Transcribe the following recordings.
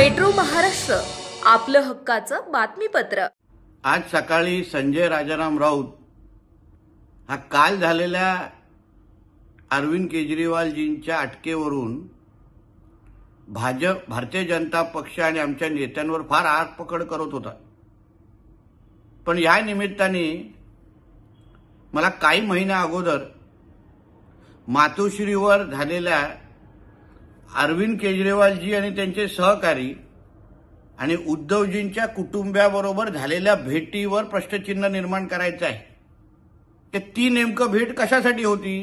metro Maharashtra आपलं हक्काचं बातमीपत्र आज सकाळी संजय राजाराम राऊत हा काल झालेल्या अरविंद केजरीवालजींच्या अटकेवरून भाजप भारतीय जनता पक्ष आणि आमच्या नेत्यांवर फार पकड करत होता पण या निमित्ताने मला काही महिन्या अगोदर मातोश्रीवर झालेल्या अरविंद केजरीवालजी आणि त्यांचे सहकारी आणि उद्धवजींच्या कुटुंबियाबरोबर झालेल्या भेटीवर प्रश्नचिन्ह निर्माण करायचं आहे तर ती नेमकं भेट कशासाठी होती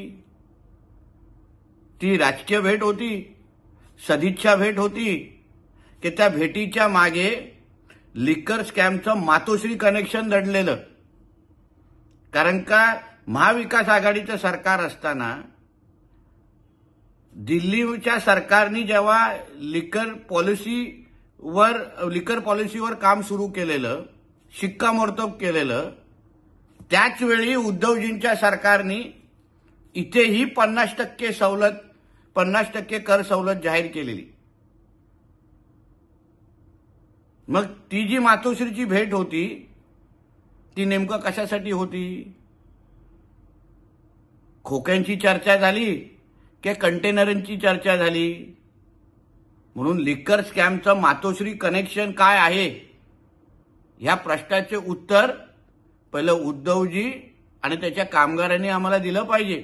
ती राजकीय भेट होती सदिच्छा भेट होती की त्या भेटीच्या मागे लिकर स्कॅमचं मातोश्री कनेक्शन दडलेलं कारण का महाविकास आघाडीचं सरकार असताना दिल्लीच्या सरकारने जेव्हा लिकर पॉलिसीवर लिकर पॉलिसीवर काम सुरू केलेलं शिक्कामोर्तब केलेलं त्याचवेळी उद्धवजींच्या सरकारने इथेही पन्नास टक्के सवलत पन्नास टक्के कर सवलत जाहीर केलेली मग ती जी मातोश्रीची भेट होती ती नेमकं कशासाठी होती खोक्यांची चर्चा झाली त्या कंटेनरांची चर्चा झाली म्हणून लिकर स्कॅमचं मातोश्री कनेक्शन काय आहे ह्या प्रश्नाचे उत्तर पहिलं उद्धवजी आणि त्याच्या कामगारांनी आम्हाला दिलं पाहिजे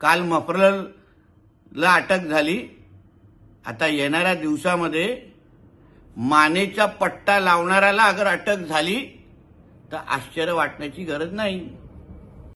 काल मफरलला अटक झाली आता येणाऱ्या दिवसामध्ये मानेचा पट्टा लावणाऱ्याला अगर अटक झाली तर आश्चर्य वाटण्याची गरज नाही